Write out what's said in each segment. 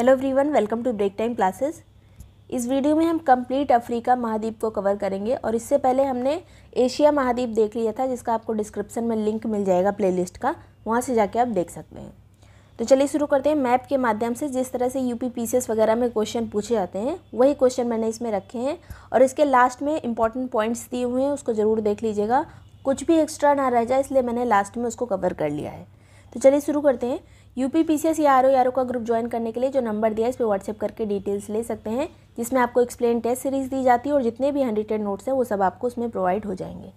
hello everyone welcome to break time classes इस वीडियो में हम कंप्लीट अफ्रीका महाद्वीप को कवर करेंगे और इससे पहले हमने एशिया महाद्वीप देख लिया था जिसका आपको डिस्क्रिप्शन में लिंक मिल जाएगा प्लेलिस्ट का वहाँ से जाके आप देख सकते हैं तो चलिए शुरू करते हैं मैप के माध्यम से जिस तरह से यू पी वगैरह में क्वेश्चन पूछे जाते हैं वही क्वेश्चन मैंने इसमें रखे हैं और इसके लास्ट में इंपॉर्टेंट पॉइंट्स दिए हुए हैं उसको ज़रूर देख लीजिएगा कुछ भी एक्स्ट्रा ना रह जाए इसलिए मैंने लास्ट में उसको कवर कर लिया है तो चलिए शुरू करते हैं यूपी पी सी एस या आर e का ग्रुप ज्वाइन करने के लिए जो नंबर दिया है इस पर व्हाट्सएप करके डिटेल्स ले सकते हैं जिसमें आपको एक्सप्लेन टेस्ट सीरीज़ दी जाती है और जितने भी हंड्रेटेड नोट्स हैं वो सब आपको उसमें प्रोवाइड हो जाएंगे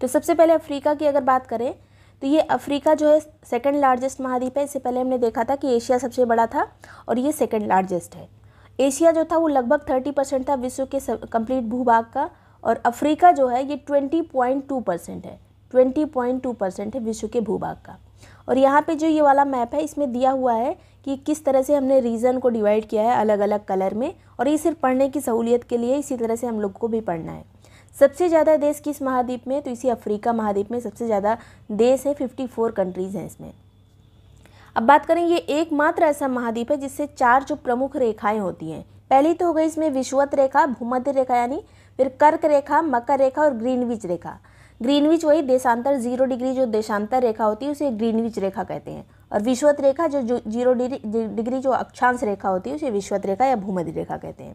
तो सबसे पहले अफ्रीका की अगर बात करें तो ये अफ्रीका जो है सेकेंड लार्जेस्ट महाद्वीप है इससे पहले हमने देखा था कि एशिया सबसे बड़ा था और ये सेकेंड लार्जेस्ट है एशिया जो था वो लगभग थर्टी परसेंट था विश्व के कंप्लीट भूभाग का और अफ्रीका जो है ये ट्वेंटी पॉइंट टू परसेंट है ट्वेंटी पॉइंट टू परसेंट है विश्व के भूभाग का और यहाँ पे जो ये वाला मैप है इसमें दिया हुआ है कि किस तरह से हमने रीज़न को डिवाइड किया है अलग अलग कलर में और ये सिर्फ पढ़ने की सहूलियत के लिए इसी तरह से हम लोग को भी पढ़ना है सबसे ज़्यादा देश किस महाद्वीप में तो इसी अफ्रीका महाद्वीप में सबसे ज़्यादा देश है फिफ्टी फोर कंट्रीज़ हैं इसमें अब बात करें ये एकमात्र ऐसा महाद्वीप है जिससे चार जो प्रमुख रेखाएँ होती हैं पहली तो हो गई इसमें विश्वत रेखा भूमध्य रेखा यानी फिर कर्क रेखा मकर रेखा और ग्रीनविच रेखा ग्रीनविच वही देशांतर जीरो डिग्री जो देशांतर रेखा होती है उसे ग्रीनविच रेखा कहते हैं और विश्वत रेखा जो जो जीरो डिग्री जो अक्षांश रेखा होती है उसे विश्वत रेखा या भूमध्य रेखा कहते हैं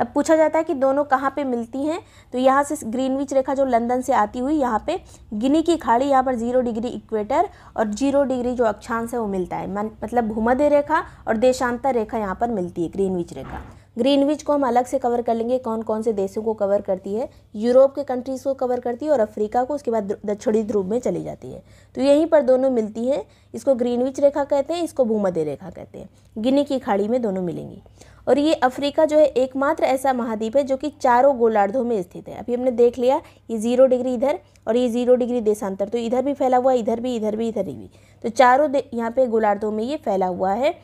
अब पूछा जाता है कि दोनों कहाँ पे मिलती हैं तो यहाँ से ग्रीनविच रेखा जो लंदन से आती हुई यहाँ पे गिनी की खाड़ी यहाँ पर जीरो डिग्री इक्वेटर और जीरो डिग्री जो अक्षांश है वो मिलता है मतलब भूमध्य रेखा और देशांतर रेखा यहाँ पर मिलती है ग्रीनविच रेखा ग्रीनविच को हम अलग से कवर कर लेंगे कौन कौन से देशों को कवर करती है यूरोप के कंट्रीज़ को कवर करती है और अफ्रीका को उसके बाद दक्षिणी ध्रुव में चली जाती है तो यहीं पर दोनों मिलती हैं इसको ग्रीनविच रेखा कहते हैं इसको भूमध्य रेखा कहते हैं गिनी की खाड़ी में दोनों मिलेंगी और ये अफ्रीका जो है एकमात्र ऐसा महाद्वीप है जो कि चारों गोलार्धों में स्थित है अभी हमने देख लिया ये जीरो डिग्री इधर और ये जीरो डिग्री देशांतर तो इधर भी फैला हुआ है इधर भी इधर भी इधर भी तो चारों यहाँ पे गोलार्धों में ये फैला हुआ है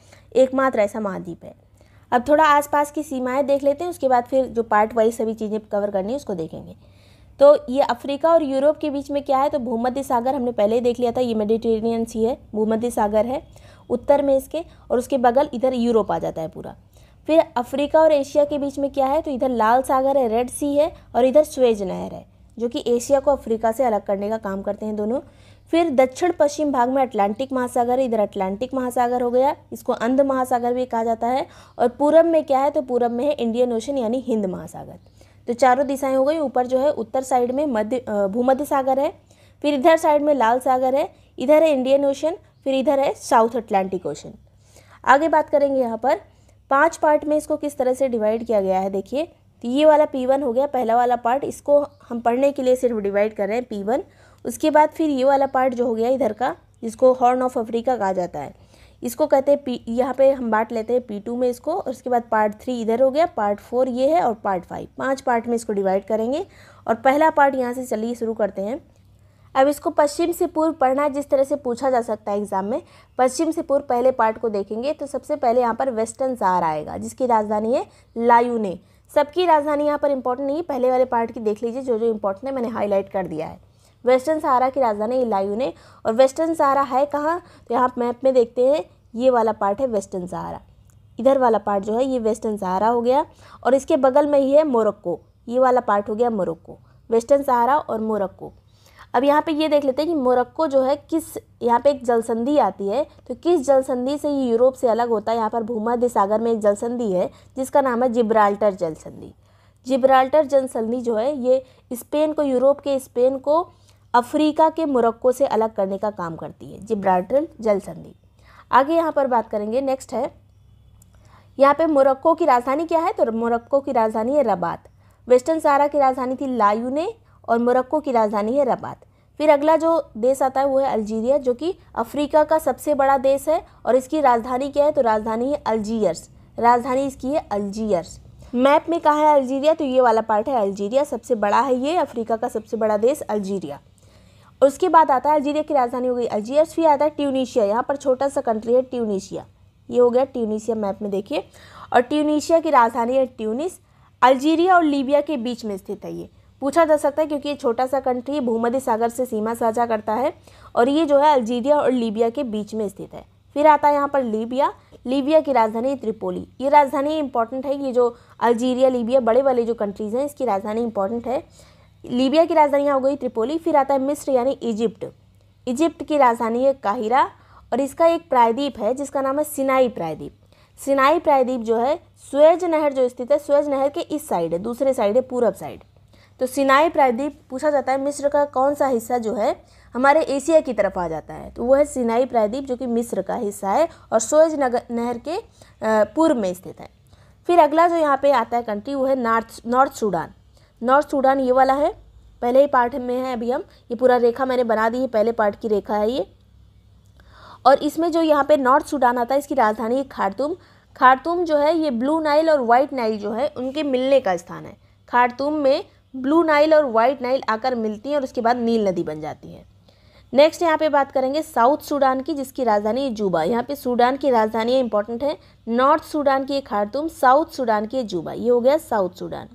एकमात्र ऐसा महाद्वीप है अब थोड़ा आसपास की सीमाएं देख लेते हैं उसके बाद फिर जो पार्ट वाइज सभी चीज़ें कवर करनी है उसको देखेंगे तो ये अफ्रीका और यूरोप के बीच में क्या है तो भूमध्य सागर हमने पहले ही देख लिया था ये मेडिटेरेनियन सी है भूमध्य सागर है उत्तर में इसके और उसके बगल इधर यूरोप आ जाता है पूरा फिर अफ्रीका और एशिया के बीच में क्या है तो इधर लाल सागर है रेड सी है और इधर स्वेज नहर है जो कि एशिया को अफ्रीका से अलग करने का काम करते हैं दोनों फिर दक्षिण पश्चिम भाग में अटलांटिक महासागर इधर अटलांटिक महासागर हो गया इसको अंध महासागर भी कहा जाता है और पूरब में क्या है तो पूरब में है इंडियन ओशन यानी हिंद महासागर तो चारों दिशाएं हो गई ऊपर जो है उत्तर साइड में मध्य भूमध्य सागर है फिर इधर साइड में लाल सागर है इधर है इंडियन ओशन फिर इधर है साउथ अटलांटिक ओशन आगे बात करेंगे यहाँ पर पाँच पार्ट में इसको किस तरह से डिवाइड किया गया है देखिए तो ये वाला पी हो गया पहला वाला पार्ट इसको हम पढ़ने के लिए सिर्फ डिवाइड कर रहे हैं पी उसके बाद फिर ये वाला पार्ट जो हो गया इधर का जिसको हॉर्न ऑफ अफ्रीका कहा जाता है इसको कहते हैं पी यहाँ पे हम बांट लेते हैं पी टू में इसको और उसके बाद पार्ट थ्री इधर हो गया पार्ट फोर ये है और पार्ट फाइव पांच पार्ट में इसको डिवाइड करेंगे और पहला पार्ट यहाँ से चलिए शुरू करते हैं अब इसको पश्चिम से पूर्व पढ़ना जिस तरह से पूछा जा सकता है एग्जाम में पश्चिम से पूर्व पहले पार्ट को देखेंगे तो सबसे पहले यहाँ पर वेस्टर्न सहारा आएगा जिसकी राजधानी है लायूने सबकी राजधानी यहाँ पर इंपॉर्टेंट नहीं है पहले वाले पार्ट की देख लीजिए जो जो इंपॉर्टेंट है मैंने हाईलाइट कर दिया है वेस्टर्न सहारा की राजधानी इलायू ने और वेस्टर्न सहारा है कहाँ तो यहाँ मैप में देखते हैं ये वाला पार्ट है वेस्टर्न सहारा इधर वाला पार्ट जो है ये वेस्टर्न सहारा हो गया और इसके बगल में ही है मोरक्को ये वाला पार्ट हो गया मोरक्को वेस्टर्न सहारा और मोरक्को अब यहाँ पे ये देख लेते हैं कि मोरक्को जो है किस यहाँ पे एक जलसंधि आती है तो किस जलसंधि से ये यूरोप से अलग होता है यहाँ पर भूमध्य सागर में एक जलसंधि है जिसका नाम है जिब्राल्टर जलसंधि जिब्राल्टर जलसंधि जो है ये स्पेन को यूरोप के स्पेन को अफ्रीका के मुरक्को से अलग करने का काम करती है जिब्राल्टर जल संधि आगे यहाँ पर बात करेंगे नेक्स्ट है यहाँ पे मोरक्को की राजधानी क्या है तो मोरक्को की राजधानी है रबात वेस्टर्न सारा की राजधानी थी लायुने और मोरक्को की राजधानी है रबात फिर अगला जो देश आता है वो है अल्जीरिया जो कि अफ्रीका का सबसे बड़ा देश है और इसकी राजधानी क्या है तो राजधानी है अल्जीयर्स राजधानी इसकी है अल्जीयर्स मैप में कहा है अल्जीरिया तो ये वाला पार्ट है अल्जीरिया सबसे बड़ा है ये अफ्रीका का सबसे बड़ा देश अल्जीरिया उसके बाद आता है अल्जीरिया की राजधानी हो गई अल्जीयर्स फिर आता है ट्यूनिशिया यहाँ पर छोटा सा कंट्री है ट्यूनिशिया ये हो गया ट्यूनिशिया मैप में देखिए और ट्यूनिशिया की राजधानी है ट्यूनिस अल्जीरिया और लीबिया के बीच में स्थित है ये पूछा जा सकता है क्योंकि ये छोटा सा कंट्री भूमध्य सागर से सीमा साझा करता है और ये जो है अल्जीरिया और लीबिया के बीच में स्थित है फिर आता है यहाँ पर लीबिया लीबिया की राजधानी त्रिपोली ये राजधानी इंपॉर्टेंट है ये जो अल्जीरिया लीबिया बड़े वाले जो कंट्रीज़ हैं इसकी राजधानी इंपॉर्टेंट है लीबिया की राजधानी हो गई त्रिपोली फिर आता है मिस्र यानी इजिप्ट इजिप्ट की राजधानी है काहिरा और इसका एक प्रायद्वीप है जिसका नाम है सिनाई प्रायद्वीप सिनाई प्रायद्वीप जो है स्वेज नहर जो स्थित है स्वेज नहर के इस साइड है दूसरे साइड है पूरब साइड तो सिनाई प्रायद्वीप पूछा जाता है मिस्र का कौन सा हिस्सा जो है हमारे एशिया की तरफ आ जाता है तो वो है सिनाई प्रायद्वीप जो कि मिस्र का हिस्सा है और सोएज नगर नहर के पूर्व में स्थित है फिर अगला जो यहाँ पे आता है कंट्री वो है north north Sudan north Sudan ये वाला है पहले ही पार्ट में है अभी हम ये पूरा रेखा मैंने बना दी है पहले पार्ट की रेखा है ये और इसमें जो यहाँ पे नॉर्थ सूडान आता है इसकी राजधानी है खारतूम खारतूम जो है ये ब्लू नाइल और वाइट नाइल जो है उनके मिलने का स्थान है खारतूम में ब्लू नाइल और वाइट नाइल आकर मिलती हैं और उसके बाद नील नदी बन जाती है नेक्स्ट यहाँ पे बात करेंगे साउथ सूडान की जिसकी राजधानी जूबा यहाँ पे सूडान की राजधानियाँ इंपॉर्टेंट है नॉर्थ सूडान की खारतूम साउथ सूडान की जूबा ये हो गया साउथ सूडान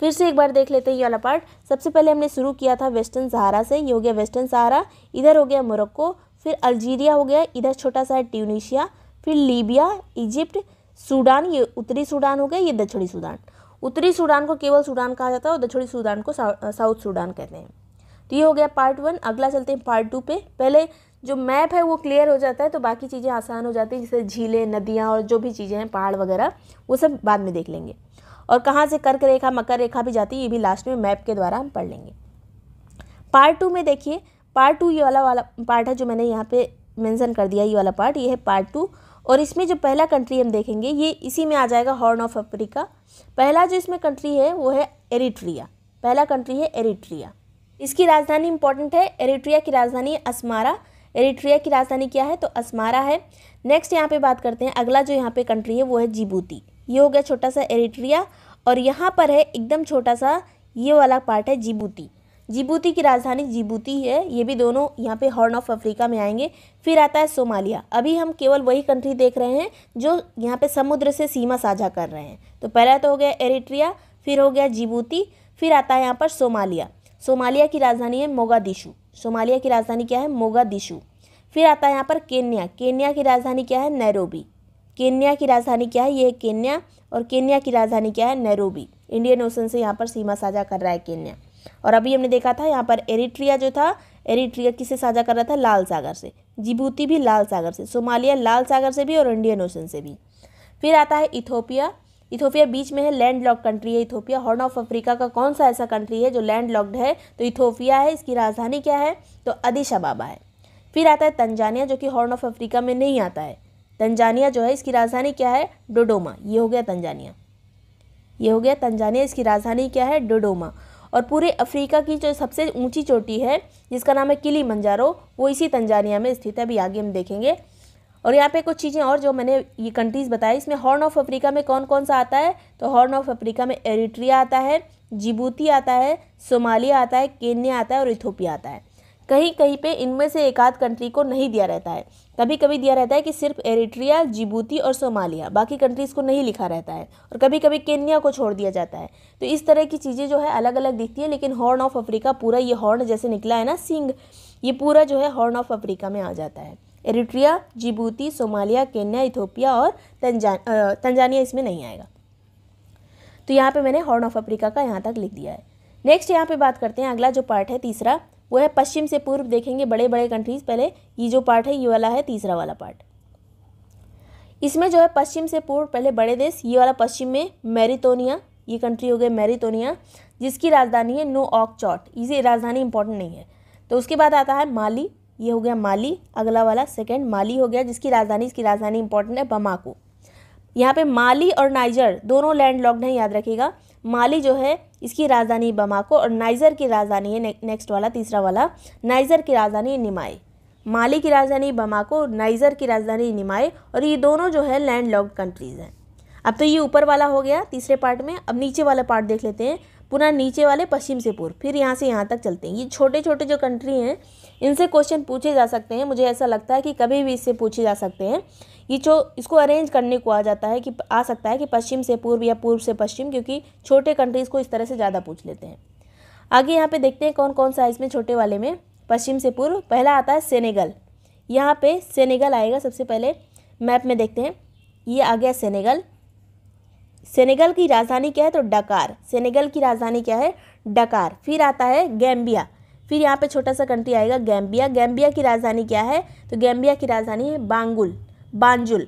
फिर से एक बार देख लेते हैं ये वाला पार्ट सबसे पहले हमने शुरू किया था वेस्टर्न सहारा से ये हो गया वेस्टर्न सहारा इधर हो गया मोरक्को फिर अल्जीरिया हो गया इधर छोटा सा है ट्यूनिशिया फिर लीबिया इजिप्ट सूडान ये उत्तरी सूडान हो गया ये दक्षिणी सूडान उत्तरी सूडान को केवल सूडान कहा जाता है और दक्षिणी सूडान को साउथ सूडान कहते हैं तो ये हो गया पार्ट वन अगला चलते हैं पार्ट टू पे पहले जो मैप है वो क्लियर हो जाता है तो बाकी चीज़ें आसान हो जाती है जैसे झीलें नदियाँ और जो भी चीज़ें हैं पहाड़ वगैरह वो सब बाद में देख लेंगे और कहाँ से कर्क रेखा मकर रेखा भी जाती है ये भी लास्ट में मैप के द्वारा हम पढ़ लेंगे पार्ट टू में देखिए पार्ट टू ये वाला वाला पार्ट है जो मैंने यहाँ पे मेंशन कर दिया ये वाला पार्ट ये है पार्ट टू और इसमें जो पहला कंट्री हम देखेंगे ये इसी में आ जाएगा हॉर्न ऑफ अफ्रीका पहला जो इसमें कंट्री है वो है एरिट्रिया पहला कंट्री है एरिट्रिया इसकी राजधानी इंपॉर्टेंट है एरिट्रिया की राजधानी असमारा एरिट्रिया की राजधानी क्या है तो असमारा है नेक्स्ट यहाँ पे बात करते हैं अगला जो यहाँ पे कंट्री है वो है जिबूती ये हो गया छोटा सा एरिट्रिया और यहाँ पर है एकदम छोटा सा ये वाला पार्ट है जिबूती जिबूती की राजधानी जिबूती है ये भी दोनों यहाँ पे हॉर्न ऑफ अफ्रीका में आएंगे फिर आता है सोमालिया अभी हम केवल वही कंट्री देख रहे हैं जो यहाँ पे समुद्र से सीमा साझा कर रहे हैं तो पहला तो हो गया एरिट्रिया फिर हो गया जिबूती फिर आता है यहाँ पर सोमालिया सोमालिया की राजधानी है मोगादिशु सोमालिया की राजधानी क्या है दिशु फिर आता है यहाँ पर केन्या केन्या की राजधानी क्या है नैरोबी केन्या की राजधानी क्या है ये केन्या और केन्या की राजधानी क्या है नैरोबी इंडियन ओशन से यहाँ पर सीमा साझा कर रहा है केन्या और अभी हमने देखा था यहाँ पर एरिट्रिया जो था एरिट्रिया किसे साझा कर रहा था लाल सागर से जिबूती भी लाल सागर से सोमालिया लाल सागर से भी और इंडियन ओशन से भी फिर आता है इथोपिया इथोपिया बीच में है लैंड लॉक कंट्री है इथोपिया हॉर्न ऑफ अफ्रीका का कौन सा ऐसा कंट्री है जो लैंड लॉक्ड है तो इथोपिया है इसकी राजधानी क्या है तो अदिशाबाबा है फिर आता है तंजानिया जो कि हॉर्न ऑफ अफ्रीका में नहीं आता है तंजानिया जो है इसकी राजधानी क्या है डोडोमा ये हो गया तंजानिया ये हो गया तंजानिया इसकी राजधानी क्या है डोडोमा और पूरे अफ्रीका की जो सबसे ऊंची चोटी है जिसका नाम है किली मंजारो वो इसी तंजानिया में स्थित है अभी आगे हम देखेंगे और यहाँ पे कुछ चीज़ें और जो मैंने ये कंट्रीज़ बताई इसमें हॉर्न ऑफ अफ्रीका में कौन कौन सा आता है तो हॉर्न ऑफ अफ्रीका में एरिट्रिया आता है जिबूती आता है सोमालिया आता है केन्या आता है और इथोपिया आता है कहीं कहीं पर इनमें से एक आध कंट्री को नहीं दिया रहता है कभी कभी दिया रहता है कि सिर्फ एरिट्रिया जिबूती और सोमालिया बाकी कंट्रीज़ को नहीं लिखा रहता है और कभी कभी केन्या को छोड़ दिया जाता है तो इस तरह की चीज़ें जो है अलग अलग दिखती है लेकिन हॉर्न ऑफ अफ्रीका पूरा ये हॉर्न जैसे निकला है ना सिंग ये पूरा जो है हॉर्न ऑफ अफ्रीका में आ जाता है Eritrea Djibouti Somalia Kenya Ethiopia और तंजान तंजानिया इसमें नहीं आएगा तो यहाँ पर मैंने हॉर्न ऑफ अफ्रीका का यहाँ तक लिख दिया है नेक्स्ट यहाँ पे बात करते हैं अगला जो पार्ट है तीसरा वो है पश्चिम से पूर्व देखेंगे बड़े बड़े कंट्रीज पहले ये जो पार्ट है ये वाला है तीसरा वाला पार्ट इसमें जो है पश्चिम से पूर्व पहले बड़े देश ये वाला पश्चिम में मैरिटोनिया ये कंट्री हो गई मैरिटोनिया जिसकी राजधानी है नो ऑक चॉट इसे राजधानी इंपॉर्टेंट नहीं है तो उसके बाद आता है माली ये हो गया माली अगला वाला सेकेंड माली हो गया जिसकी राजधानी इसकी राजधानी इंपॉर्टेंट है बमाको यहाँ पे माली और नाइजर दोनों लैंड लॉक्ड हैं याद रखिएगा माली जो है इसकी राजधानी बमाको और नाइजर की राजधानी है ने, नेक्स्ट वाला तीसरा वाला नाइजर की राजधानी निमाई माली की राजधानी बमाको नाइजर की राजधानी निमाई और ये दोनों जो है लैंड लॉक्ड कंट्रीज़ हैं अब तो ये ऊपर वाला हो गया तीसरे पार्ट में अब नीचे वाला पार्ट देख लेते हैं पुनः नीचे वाले पश्चिम से पूर्व फिर यहाँ से यहाँ तक चलते हैं ये छोटे छोटे जो कंट्री हैं इनसे क्वेश्चन पूछे जा सकते हैं मुझे ऐसा लगता है कि कभी भी इससे पूछे जा सकते हैं ये जो इसको अरेंज करने को आ जाता है कि आ सकता है कि पश्चिम से पूर्व या पूर्व से पश्चिम क्योंकि छोटे कंट्रीज़ को इस तरह से ज़्यादा पूछ लेते हैं आगे यहाँ पे देखते हैं कौन कौन सा इसमें छोटे वाले में पश्चिम से पूर्व पहला आता है सेनेगल यहाँ पे सेनेगल आएगा सबसे पहले मैप में देखते हैं ये आ गया सेनेगल सेनेगल की राजधानी क्या है तो डकार सेनेगल की राजधानी क्या है डकार फिर आता है गैम्बिया फिर यहाँ पे छोटा सा कंट्री आएगा गैम्बिया गैम्बिया की राजधानी क्या है तो गैम्बिया की राजधानी है बांगुल बांजुल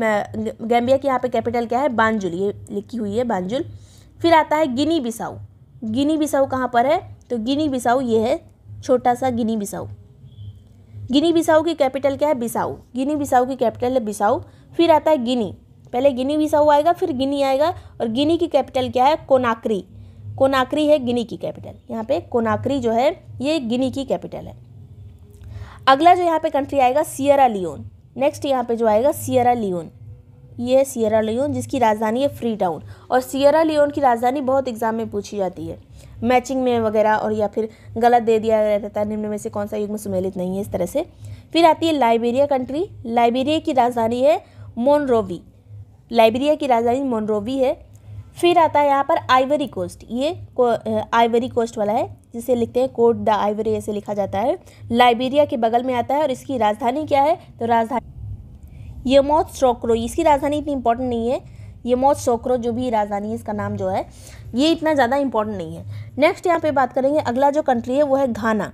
गैम्बिया की यहाँ पे कैपिटल क्या है बांजुल ये लिखी हुई है बांजुल फिर आता है गिनी बिसाऊ गिनी बिसाऊ कहाँ पर है तो गिनी बिसाऊ ये है छोटा सा गिनी बिसाऊ गिनी बिसाऊ की कैपिटल क्या है बिसाऊ गिनी बिसाऊ की कैपिटल है बिसाऊ फिर आता है गिनी पहले गिनी बिसाऊ आएगा फिर गिनी आएगा और गिनी की कैपिटल क्या है कोनाकरी कोनाकरी है गिनी की कैपिटल यहाँ पे कोनाकरी जो है ये गिनी की कैपिटल है अगला जो यहाँ पे कंट्री आएगा सियरा लियोन नेक्स्ट यहाँ पे जो आएगा सियरा लियोन ये है सियरा लियोन जिसकी राजधानी है फ्री टाउन और सियरा लियोन की राजधानी बहुत एग्जाम में पूछी जाती है मैचिंग में वगैरह और या फिर गलत दे दिया रहता है निम्न में से कौन सा युग में सुमेलित नहीं है इस तरह से फिर आती है लाइबेरिया कंट्री लाइबेरिया की राजधानी है मोनरोवी लाइबेरिया की राजधानी मोनरोवी है फिर आता है यहाँ पर आइवरी कोस्ट ये को, आइवरी कोस्ट वाला है जिसे लिखते हैं कोट द आइवरी ऐसे लिखा जाता है लाइबेरिया के बगल में आता है और इसकी राजधानी क्या है तो राजधानी मौत सोक्रो इसकी राजधानी इतनी इंपॉर्टेंट नहीं है ये मौत सोक्रो जो भी राजधानी है इसका नाम जो है ये इतना ज़्यादा इंपॉर्टेंट नहीं है नेक्स्ट यहाँ पे बात करेंगे अगला जो कंट्री है वो है घाना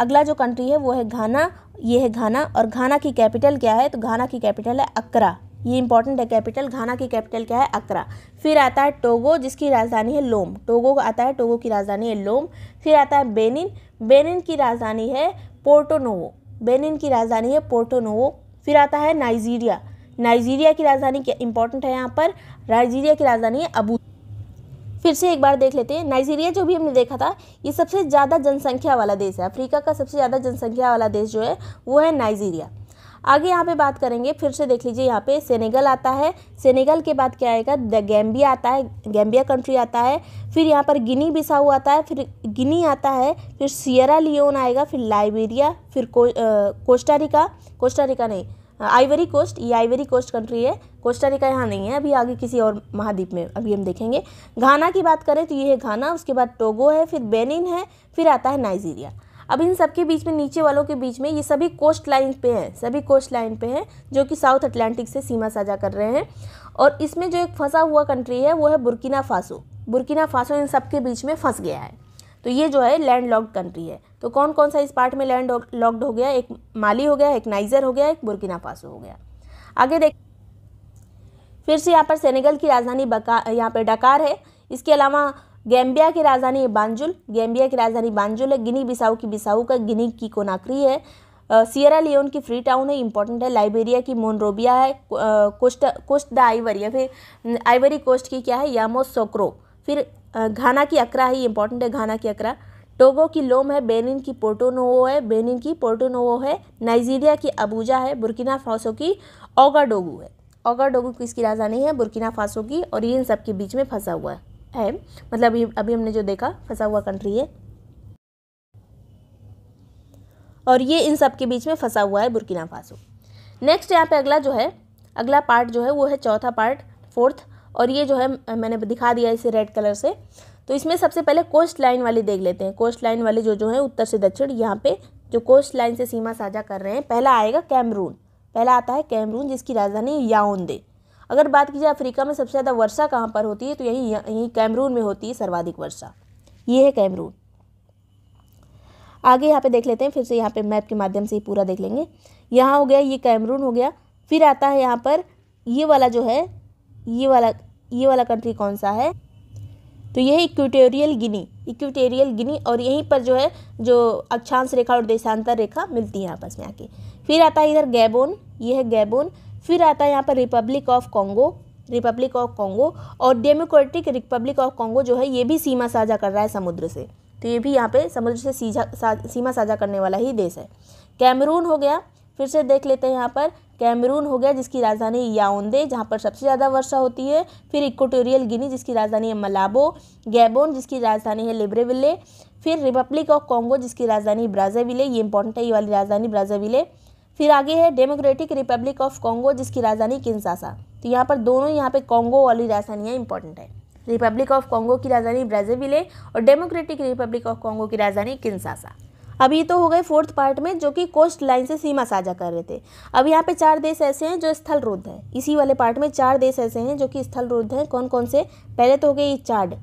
अगला जो कंट्री है वो है घाना ये है घाना और घाना की कैपिटल क्या है तो घाना की कैपिटल है अक्रा ये इंपॉर्टेंट है कैपिटल घाना की कैपिटल क्या है अकरा फिर आता है टोगो जिसकी राजधानी है लोम टोगो आता है टोगो की राजधानी है लोम फिर आता है बेनिन बेनिन की राजधानी है पोर्टोनोवो बेनिन की राजधानी है पोर्टोनोवो फिर आता है नाइजीरिया नाइजीरिया की राजधानी क्या इंपॉर्टेंट है यहाँ पर नाइजीरिया की राजधानी है अबू फिर से एक बार देख लेते हैं नाइजीरिया जो भी हमने देखा था ये सबसे ज़्यादा जनसंख्या वाला देश है अफ्रीका का सबसे ज़्यादा जनसंख्या वाला देश जो है वो है नाइजीरिया आगे यहाँ पे बात करेंगे फिर से देख लीजिए यहाँ पे सेनेगल आता है सेनेगल के बाद क्या आएगा द गैम्बिया आता है गैम्बिया कंट्री आता है फिर यहाँ पर गिनी बिसाऊ आता है फिर गिनी आता है फिर सियरा लियोन आएगा फिर लाइबेरिया फिर को, कोस्टारिका कोस्टारिका नहीं आइवरी कोस्ट ये आइवरी कोस्ट कंट्री है कोस्टारिका यहाँ नहीं है अभी आगे किसी और महाद्वीप में अभी हम देखेंगे घाना की बात करें तो ये है घाना उसके बाद टोगो है फिर बेनिन है फिर आता है नाइजीरिया अब इन सबके बीच में नीचे वालों के बीच में ये सभी कोस्ट लाइन पे हैं सभी कोस्ट लाइन पे हैं जो कि साउथ अटलांटिक से सीमा साझा कर रहे हैं और इसमें जो एक फंसा हुआ कंट्री है वो है बुरकिना फासो बुरकिना फासो इन सब के बीच में फंस गया है तो ये जो है लैंड लॉक्ड कंट्री है तो कौन कौन सा इस पार्ट में लैंड लॉक्ड हो गया एक माली हो गया एक नाइजर हो गया एक बुरकिना फासो हो गया आगे देख फिर से यहाँ पर सेनेगल की राजधानी बका यहाँ पर डकार है इसके अलावा गैम्बिया की राजधानी बांजुल गैम्बिया की राजधानी बांजुल है गिनी बिसाऊ की बिसाऊ का गिनी की कोनाक्री है सियरा लियोन की फ्री टाउन है इंपॉर्टेंट है लाइबेरिया की मोनरोबिया है कोस्ट कोस्ट द आइवरी या फिर आइवरी कोस्ट की क्या है यामो सोक्रो फिर घाना की अकरा है इंपॉर्टेंट है घाना की अकरा टोगो की लोम है बेनिन की पोर्टोनोवो है बेनिन की पोर्टोनोवो है नाइजीरिया की अबूजा है बुरकिना फासो की ओगाडोगू है ओगाडोगू किसकी राजधानी है बुरकिना फासो की और ये इन सब के बीच में फंसा हुआ है है मतलब अभी अभी हमने जो देखा फंसा हुआ कंट्री है और ये इन सब के बीच में फंसा हुआ है बुरकिना फासो नेक्स्ट यहाँ पे अगला जो है अगला पार्ट जो है वो है चौथा पार्ट फोर्थ और ये जो है मैंने दिखा दिया इसे रेड कलर से तो इसमें सबसे पहले कोस्ट लाइन वाले देख लेते हैं कोस्ट लाइन वाले जो जो हैं उत्तर से दक्षिण यहाँ पे जो कोस्ट लाइन से सीमा साझा कर रहे हैं पहला आएगा कैमरून पहला आता है कैमरून जिसकी राजधानी याउंदे अगर बात की जाए अफ्रीका में सबसे ज़्यादा वर्षा कहाँ पर होती है तो यही यहीं कैमरून में होती है सर्वाधिक वर्षा ये है कैमरून आगे यहाँ पे देख लेते हैं फिर से यहाँ पे मैप के माध्यम से ही पूरा देख लेंगे यहाँ हो गया ये कैमरून हो गया फिर आता है यहाँ पर ये वाला जो है ये वाला ये वाला कंट्री कौन सा है तो ये है इक्वेटोरियल गिनी इक्वेटोरियल गिनी और यहीं पर जो है जो अक्षांश रेखा और देशांतर रेखा मिलती है आपस में आके फिर आता है इधर गैबोन ये है गैबोन फिर आता है यहाँ पर Republic of Congo Republic of Congo और डेमोक्रेटिक रिपब्लिक ऑफ कॉन्गो जो है ये भी सीमा साझा कर रहा है समुद्र से तो ये भी यहाँ पे समुद्र से सीझा सा, सीमा साझा करने वाला ही देश है कैमरून हो गया फिर से देख लेते हैं यहाँ पर कैमरून हो गया जिसकी राजधानी याउंदे जहाँ पर सबसे ज़्यादा वर्षा होती है फिर इक्वटोरियल गिनी जिसकी राजधानी है मलाबो गैबोन जिसकी राजधानी है लिब्रेविले फिर रिपब्लिक ऑफ कॉन्गो जिसकी राजधानी ब्राज़ाविले ये इंपॉर्टेंट है ये वाली राजधानी ब्राज़ाविले फिर आगे है डेमोक्रेटिक रिपब्लिक ऑफ कॉन्गो जिसकी राजधानी किन्सासा तो यहाँ पर दोनों यहाँ पे कॉन्गो वाली राजधानियाँ इंपॉर्टेंट है रिपब्लिक ऑफ कॉन्गो की राजधानी है और डेमोक्रेटिक रिपब्लिक ऑफ कॉन्गो की राजधानी किन्सासा अब ये तो हो गए फोर्थ पार्ट में जो कि कोस्ट लाइन से सीमा साझा कर रहे थे अब यहाँ पे चार देश ऐसे हैं जो स्थल रुद्ध हैं इसी वाले पार्ट में चार देश ऐसे हैं जो कि स्थल रुद्ध हैं कौन कौन से पहले तो हो गए ये चार्ड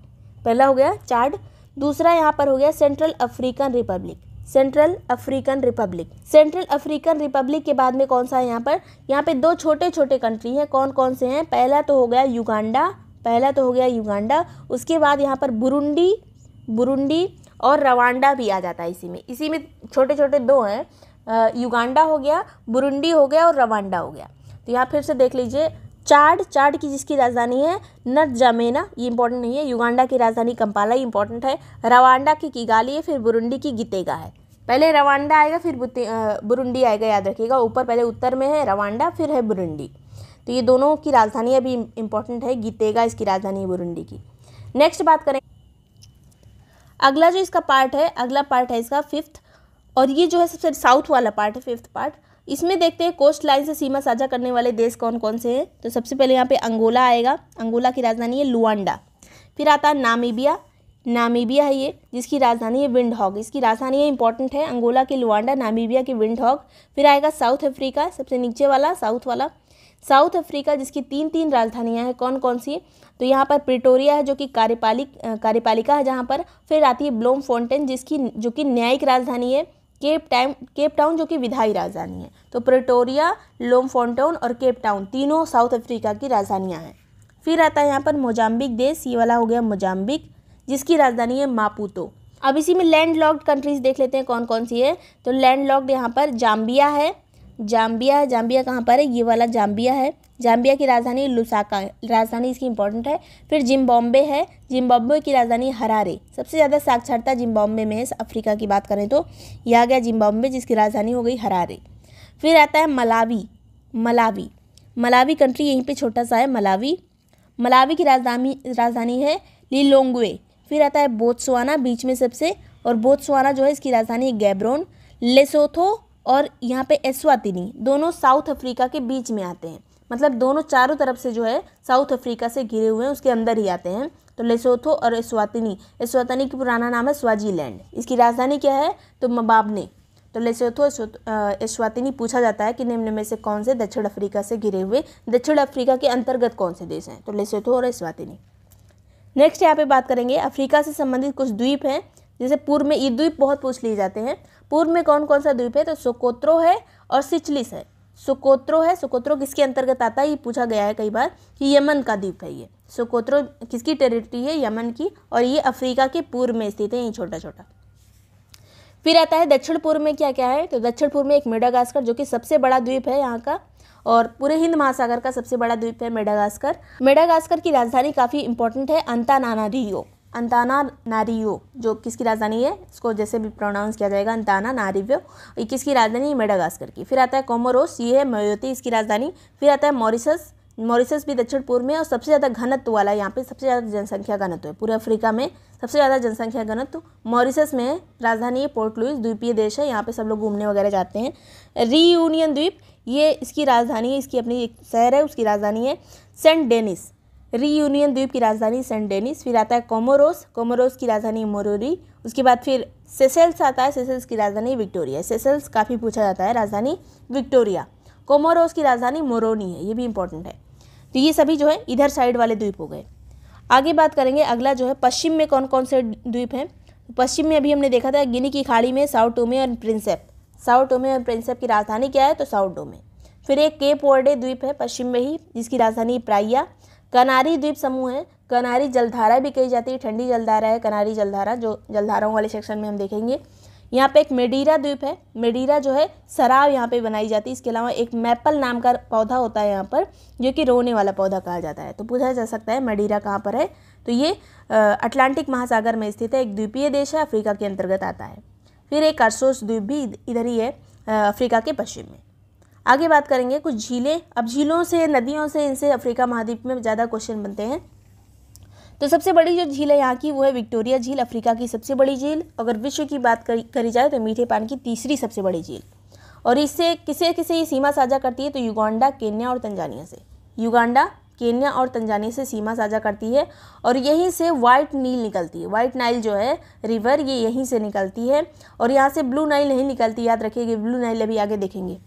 पहला हो गया चार्ड दूसरा यहाँ पर हो गया Central African Republic Central African Republic Central African Republic के बाद में कौन सा है यहाँ पर यहाँ पे दो छोटे छोटे कंट्री हैं कौन कौन से हैं पहला तो हो गया युगांडा पहला तो हो गया युगांडा उसके बाद यहाँ पर बुरुंडी बुरुंडी और रवांडा भी आ जाता है इसी में इसी में छोटे छोटे दो हैं युगांडा हो गया बुरुंडी हो गया और रवांडा हो गया तो यहाँ फिर से देख लीजिए चार्ड चार्ड की जिसकी राजधानी है नजामेना ये इंपॉर्टेंट नहीं है युगांडा की राजधानी कंपाला इंपॉर्टेंट है रवांडा की किगाली है फिर बुरुंडी की गीतेगा है पहले रवांडा आएगा फिर बुरुंडी आएगा याद रखिएगा ऊपर पहले उत्तर में है रवांडा फिर है बुरुंडी तो ये दोनों की राजधानी अभी इम्पोर्टेंट है गीतेगा इसकी राजधानी है बुरुंडी की नेक्स्ट बात करें अगला जो इसका पार्ट है अगला पार्ट है इसका फिफ्थ और ये जो है सबसे साउथ वाला पार्ट है फिफ्थ पार्ट इसमें देखते हैं कोस्ट लाइन से सीमा साझा करने वाले देश कौन कौन से हैं तो सबसे पहले यहाँ पे अंगोला आएगा अंगोला की राजधानी है लुआंडा फिर आता है नामीबिया नामीबिया है ये जिसकी राजधानी है विंड हॉग इसकी राजधानी इंपॉर्टेंट है अंगोला के लुआंडा नामीबिया के विंड हॉग फिर आएगा साउथ अफ्रीका सबसे नीचे वाला साउथ वाला साउथ अफ्रीका जिसकी तीन तीन राजधानियां हैं कौन कौन सी तो यहाँ पर प्रिटोरिया है जो कि कार्यपालिक कार्यपालिका है जहाँ पर फिर आती है ब्लोम फाउंटेन जिसकी जो कि न्यायिक राजधानी है केप टाइम केप टाउन जो कि विधायी राजधानी है तो प्रिटोरिया लोम फाउंटेन और केप टाउन तीनों साउथ अफ्रीका की राजधानियाँ हैं फिर आता है यहाँ पर मोजाम्बिक देश ये वाला हो गया मोजाम्बिक जिसकी राजधानी है मापूतो अब इसी में लैंड लॉक्ड कंट्रीज देख लेते हैं कौन कौन सी है तो लैंड लॉक्ड यहाँ पर जाम्बिया है जाम्बिया है जाम्बिया कहाँ पर है ये वाला जाम्बिया है जाम्बिया की राजधानी लुसाका है राजधानी इसकी इंपॉर्टेंट है फिर जिम्बॉम्बे है जिम्बॉम्बे की राजधानी हरारे सबसे ज़्यादा साक्षरता जिम्बॉम्बे में है अफ्रीका की बात करें तो यह आ गया जिम्बॉम्बे जिसकी राजधानी हो गई हरारे फिर आता है मलावी मलावी मलावी कंट्री यहीं पर छोटा सा है मलावी मलावी की राजधानी राजधानी है लिलोंगवे फिर आता है बोत्सवाना बीच में सबसे और बोत्सवाना जो है इसकी राजधानी गैब्रोन लेसोथो और यहाँ पे एस्वातिनी दोनों साउथ अफ्रीका के बीच में आते हैं मतलब दोनों चारों तरफ से जो है साउथ अफ्रीका से घिरे हुए हैं उसके अंदर ही आते हैं तो लेसोथो और एस्वातिनी एस्वातिनी की पुराना नाम है स्वाजीलैंड इसकी राजधानी क्या है तो मबाबने तो लेसोथो एस्वातिनी पूछा जाता है कि निम्न में से कौन से दक्षिण अफ्रीका से घिरे हुए दक्षिण अफ्रीका के अंतर्गत कौन से देश हैं तो लेसोथो और एस्वातिनी नेक्स्ट यहाँ पे बात करेंगे अफ्रीका से संबंधित कुछ द्वीप हैं जैसे पूर्व में ये द्वीप बहुत पूछ लिए जाते हैं पूर्व में कौन कौन सा द्वीप है तो सुकोत्रो है और सिचलिस है सुकोत्रो है सुकोत्रो किसके अंतर्गत आता है ये पूछा गया है कई बार कि यमन का द्वीप है ये सोकोत्रो किसकी टेरिटरी है यमन की और ये अफ्रीका के पूर्व में स्थित है ये छोटा छोटा फिर आता है दक्षिण पूर्व में क्या क्या है तो दक्षिण पूर्व में एक मेडागास्कर जो कि सबसे बड़ा द्वीप है यहाँ का और पूरे हिंद महासागर का सबसे बड़ा द्वीप है मेडागास्कर मेडागास्कर की राजधानी काफ़ी इंपॉर्टेंट है अंताना रियो अंताना नारियो जो किसकी राजधानी है इसको जैसे भी प्रोनाउंस किया जाएगा अंताना नारिव्यो ये किसकी राजधानी है मेडागास्कर की फिर आता है कोमोरोस ये है मयोती इसकी राजधानी फिर आता है मॉरिसस मॉरिसस भी दक्षिण पूर्व में और सबसे ज़्यादा घनत्व वाला यहाँ पे सबसे ज़्यादा जनसंख्या घनत्व है पूरे अफ्रीका में सबसे ज़्यादा जनसंख्या घनत्व मॉरिसस में है राजधानी है पोर्ट लुइस द्वीपीय देश है यहाँ पे सब लोग घूमने वगैरह जाते हैं रीयूनियन द्वीप ये इसकी राजधानी है इसकी अपनी एक शहर है उसकी राजधानी है सेंट डेनिस रीयूनियन द्वीप की राजधानी सेंट डेनिस फिर आता है कोमोरोस कोमोरोस की राजधानी मोरोरी उसके बाद फिर सेसेल्स आता है सेसेल्स की राजधानी विक्टोरिया सेसेल्स काफ़ी पूछा जाता है राजधानी विक्टोरिया कोमोरोस की राजधानी मोरोनी है ये भी इंपॉर्टेंट है तो ये सभी जो है इधर साइड वाले द्वीप हो गए आगे बात करेंगे अगला जो है पश्चिम में कौन कौन से द्वीप हैं पश्चिम में अभी हमने देखा था गिनी की खाड़ी में साउथ टोमे और प्रिंसेप साउथ टोमे और प्रिंसेप की राजधानी क्या है तो साउथ डोमे फिर एक केप वर्डे द्वीप है पश्चिम में ही जिसकी राजधानी प्राइया कनारी द्वीप समूह है कनारी जलधारा भी कही जाती है ठंडी जलधारा है कनारी जलधारा जो जलधाराओं वाले सेक्शन में हम देखेंगे यहाँ पे एक मेडीरा द्वीप है मेडीरा जो है शराब यहाँ पे बनाई जाती है इसके अलावा एक मैपल नाम का पौधा होता है यहाँ पर जो कि रोने वाला पौधा कहा जाता है तो पूछा जा सकता है मेडीरा कहाँ पर है तो ये अटलांटिक महासागर में स्थित है एक द्वीपीय देश है अफ्रीका के अंतर्गत आता है फिर एक अरसोस द्वीप भी इधर ही है अफ्रीका के पश्चिम में आगे बात करेंगे कुछ झीलें अब झीलों से नदियों से इनसे अफ्रीका महाद्वीप में ज़्यादा क्वेश्चन बनते हैं तो सबसे बड़ी जो झील है यहाँ की वो है विक्टोरिया झील अफ्रीका की सबसे बड़ी झील अगर विश्व की बात करी, करी जाए तो मीठे पान की तीसरी सबसे बड़ी झील और इससे किसे किसे ये सीमा साझा करती है तो युगांडा केन्या और तंजानिया से युगांडा केन्या और तंजानिया से सीमा साझा करती है और यहीं से वाइट नील निकलती है वाइट नाइल जो है रिवर ये यहीं से निकलती है और यहाँ से ब्लू नाइल नहीं निकलती याद रखिएगा ब्लू नाइल अभी आगे देखेंगे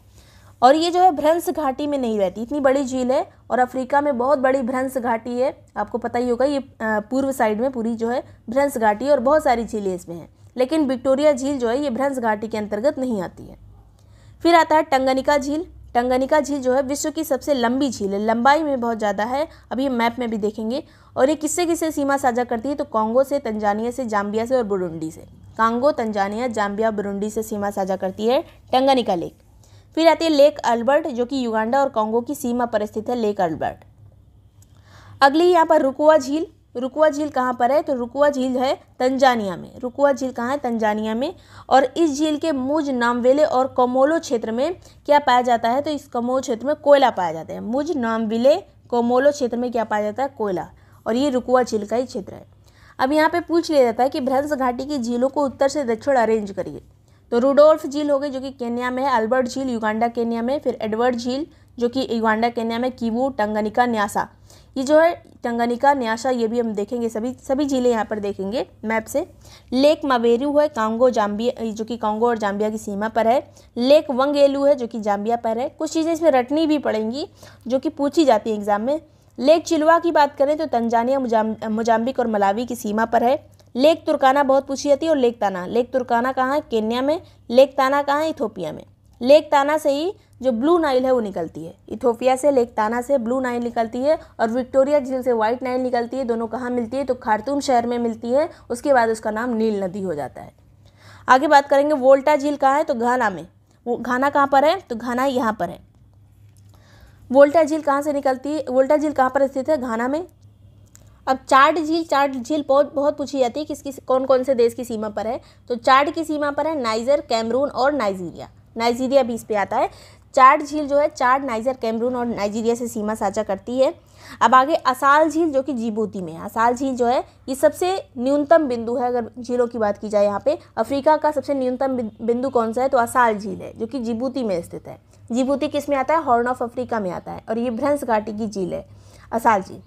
और ये जो है भ्रंश घाटी में नहीं रहती इतनी बड़ी झील है और अफ्रीका में बहुत बड़ी भ्रंश घाटी है आपको पता ही होगा ये पूर्व साइड में पूरी जो है भ्रंस घाटी और बहुत सारी झीलें इसमें हैं लेकिन विक्टोरिया झील जो है ये भ्रंस घाटी के अंतर्गत नहीं आती है फिर आता है टंगनिका झील टंगनिका झील जो है विश्व की सबसे लंबी झील है लंबाई में बहुत ज़्यादा है अभी हम मैप में भी देखेंगे और ये किससे किससे सीमा साझा करती है तो कांगो से तंजानिया से जाम्बिया से और बुरुंडी से कांगो तंजानिया जाम्बिया बुरुंडी से सीमा साझा करती है टंगनिका लेक फिर आती है लेक अल्बर्ट जो कि युगांडा और कॉन्गो की सीमा पर स्थित है लेक अल्बर्ट अगली यहाँ पर रुकुआ झील रुकुआ झील कहाँ पर है तो रुकुआ झील है तंजानिया में रुकुआ झील कहाँ है तंजानिया में और इस झील के मुज नामवेले और कोमोलो क्षेत्र में क्या पाया जाता है तो इस कमोलो क्षेत्र में कोयला पाया जाता है मुज नामविले कोमोलो क्षेत्र में क्या पाया जाता है कोयला और ये रुकुआ झील का ही क्षेत्र है अब यहाँ पे पूछ लिया जाता है कि भ्रंश घाटी की झीलों को उत्तर से दक्षिण अरेंज करिए तो रूडोल्फ झील हो गई जो कि केन्या में है अल्बर्ट झील युगांडा केन्या में फिर एडवर्ड झील जो कि युगांडा केन्या में कीवू टंगनिका न्यासा ये जो है टंगनिका न्यासा ये भी हम देखेंगे सभी सभी झीलें यहाँ पर देखेंगे मैप से लेक मावेरू है कांगो जाम्बिया जो कि कांगो और जाम्बिया की सीमा पर है लेक वंगेलू है जो कि जाम्बिया पर है कुछ चीज़ें इसमें रटनी भी पड़ेंगी जो कि पूछी जाती हैं एग्जाम में लेक चिलवा की बात करें तो तंजानिया मुजाम्बिक और मलावी की सीमा पर है लेक तुर्काना बहुत पूछी जाती है और लेक ताना लेक तुर्काना कहाँ है केन्या में लेक ताना कहाँ है इथोपिया में लेक ताना से ही जो ब्लू नाइल है वो निकलती है इथोपिया से लेक ताना से ब्लू नाइल निकलती है और विक्टोरिया झील से व्हाइट नाइल निकलती है दोनों कहाँ मिलती है तो खारतूम शहर में मिलती है उसके बाद उसका नाम नील नदी हो जाता है आगे बात करेंगे वोल्टा झील कहाँ है तो घाना में वो घाना कहाँ पर है तो घाना यहाँ पर है वोल्टा झील कहाँ से निकलती है वोल्टा झील कहाँ पर स्थित है घाना में अब चार्ड झील चार्ड झील बहुत बहुत पूछी जाती है किसकी कौन कौन से देश की सीमा पर है तो चार्ड की सीमा पर है नाइजर कैमरून और नाइजीरिया नाइजीरिया भी इस पर आता है चार्ड झील जो है चार्ड नाइजर कैमरून और नाइजीरिया से सीमा साझा करती है अब आगे असाल झील जो कि जीबूती में है असाल झील जो है ये सबसे न्यूनतम बिंदु है अगर झीलों की बात की जाए यहाँ पे अफ्रीका का सबसे न्यूनतम बिंदु कौन सा है तो असाल झील है जो कि जिबूती में स्थित है जिबूती किस में आता है हॉर्न ऑफ अफ्रीका में आता है और ये भ्रंस घाटी की झील है असाल झील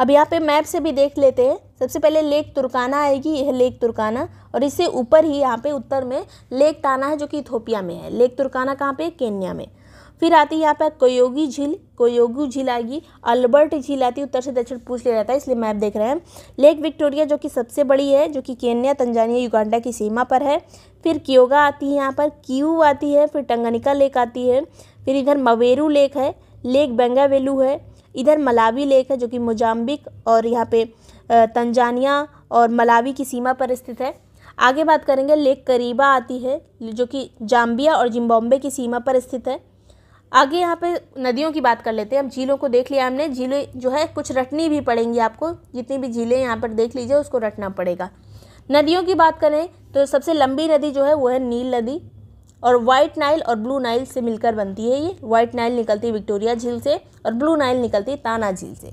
अब यहाँ पे मैप से भी देख लेते हैं सबसे पहले लेक तुर्काना आएगी यह लेक तुर्काना और इससे ऊपर ही यहाँ पे उत्तर में लेक ताना है जो कि इथोपिया में है लेक तुर्काना कहाँ पे केन्या में फिर आती है यहाँ पर कोयोगी झील कोयोगी झील आएगी अल्बर्ट झील आती है उत्तर से दक्षिण पूछ लिया जाता है इसलिए मैप देख रहे हैं लेक विक्टोरिया जो कि सबसे बड़ी है जो कि केन्या तंजानिया युगांडा की सीमा पर है फिर क्योगा आती है यहाँ पर क्यू आती है फिर टंगनिका लेक आती है फिर इधर मवेरू लेक है लेक बेंगावेलू है इधर मलावी लेक है जो कि मोजाम्बिक और यहाँ पे तंजानिया और मलावी की सीमा पर स्थित है आगे बात करेंगे लेक करीबा आती है जो कि जाम्बिया और जिम्बॉम्बे की सीमा पर स्थित है आगे यहाँ पे नदियों की बात कर लेते हैं अब झीलों को देख लिया हमने झीलें जो है कुछ रटनी भी पड़ेंगी आपको जितनी भी झीलें यहाँ पर देख लीजिए उसको रटना पड़ेगा नदियों की बात करें तो सबसे लंबी नदी जो है वो है नील नदी और व्हाइट नाइल और ब्लू नाइल से मिलकर बनती है ये व्हाइट नाइल निकलती है विक्टोरिया झील से और ब्लू नाइल निकलती है ताना झील से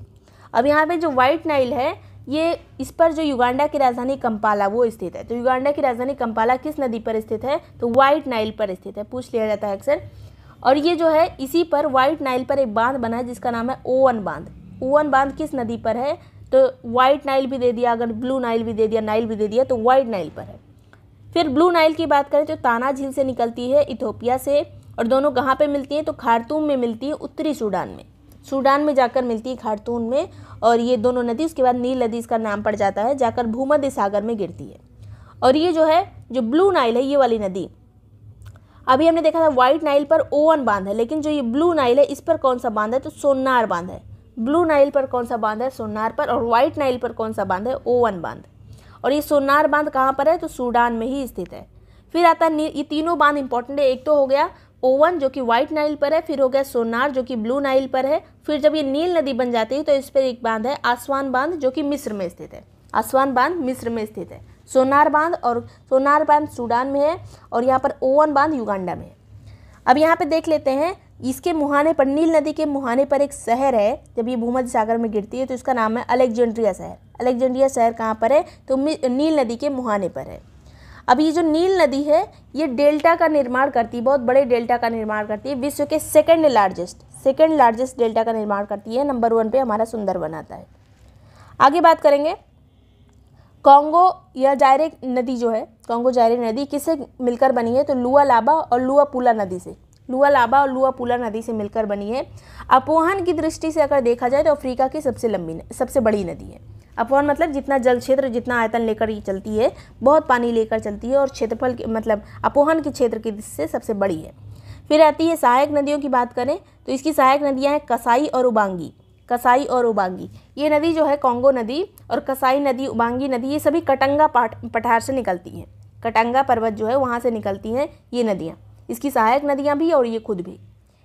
अब यहाँ पे जो व्हाइट नाइल है ये इस पर जो युगांडा की राजधानी कंपाला वो स्थित है तो युगांडा की राजधानी कंपाला किस नदी पर स्थित है तो वाइट नाइल पर स्थित है पूछ लिया जाता है अक्सर और ये जो है इसी पर व्हाइट नाइल पर एक बांध बना है जिसका नाम है ओवन बांध ओवन बांध किस नदी पर है तो व्हाइट नाइल भी दे दिया अगर ब्लू नाइल भी दे दिया नाइल भी दे दिया तो व्हाइट नाइल पर है फिर ब्लू नाइल की बात करें तो ताना झील से निकलती है इथोपिया से और दोनों कहाँ पे मिलती हैं तो खारतून में मिलती है उत्तरी सूडान में सूडान में जाकर मिलती है खारतून में और ये दोनों नदी उसके बाद नील नदी इसका नाम पड़ जाता है जाकर भूमध्य सागर में गिरती है और ये जो है जो ब्लू नाइल है ये वाली नदी अभी हमने देखा था वाइट नाइल पर ओवन बांध है लेकिन जो ये ब्लू नाइल है इस पर कौन सा बांध है तो सोनार बांध है ब्लू नाइल पर कौन सा बांध है सोनार पर और वाइट नाइल पर कौन सा बांध है ओवन बांध और ये सोनार बांध कहाँ पर है तो सूडान में ही स्थित है फिर आता है ये तीनों बांध इंपॉर्टेंट है एक तो हो गया ओवन जो कि व्हाइट नाइल पर है फिर हो गया सोनार जो कि ब्लू नाइल पर है फिर जब ये नील नदी बन जाती है तो इस पर एक बांध है आसवान बांध जो कि मिस्र में स्थित है आसवान बांध मिस्र में स्थित है सोनार बांध और सोनार बांध सूडान में है और यहाँ पर ओवन बांध युगांडा में है अब यहाँ पर देख लेते हैं इसके मुहाने पर नील नदी के मुहाने पर एक शहर है जब ये भूमध्य सागर में गिरती है तो इसका नाम है अलेक्जेंड्रिया शहर अलेक्जेंड्रिया शहर कहाँ पर है तो नील नदी के मुहाने पर है अब ये जो नील नदी है ये डेल्टा का निर्माण करती है बहुत बड़े डेल्टा का निर्माण करती है विश्व के second largest second largest delta का निर्माण करती है नंबर वन पे हमारा सुंदर बनाता है आगे बात करेंगे कॉन्गो या जायरे नदी जो है कॉन्गो जायरे नदी किससे मिलकर बनी है तो लुआ लाबा और लुआ पुला नदी से लुआ लाबा और लुआ पुला नदी से मिलकर बनी है अपोहन की दृष्टि से अगर देखा जाए तो अफ्रीका की सबसे लंबी सबसे बड़ी नदी है अपवन मतलब जितना जल क्षेत्र जितना आयतन लेकर ये चलती है बहुत पानी लेकर चलती है और क्षेत्रफल मतलब अपोहन के क्षेत्र की दृष्टि से सबसे बड़ी है फिर आती है सहायक नदियों की बात करें तो इसकी सहायक नदियाँ हैं कसाई और उबांगी कसाई और उबांगी ये नदी जो है कॉन्गो नदी और कसाई नदी उबांगी नदी ये सभी कटंगा पाठ पठार से निकलती हैं कटंगा पर्वत जो है वहाँ से निकलती हैं ये नदियाँ इसकी सहायक नदियाँ भी और ये खुद भी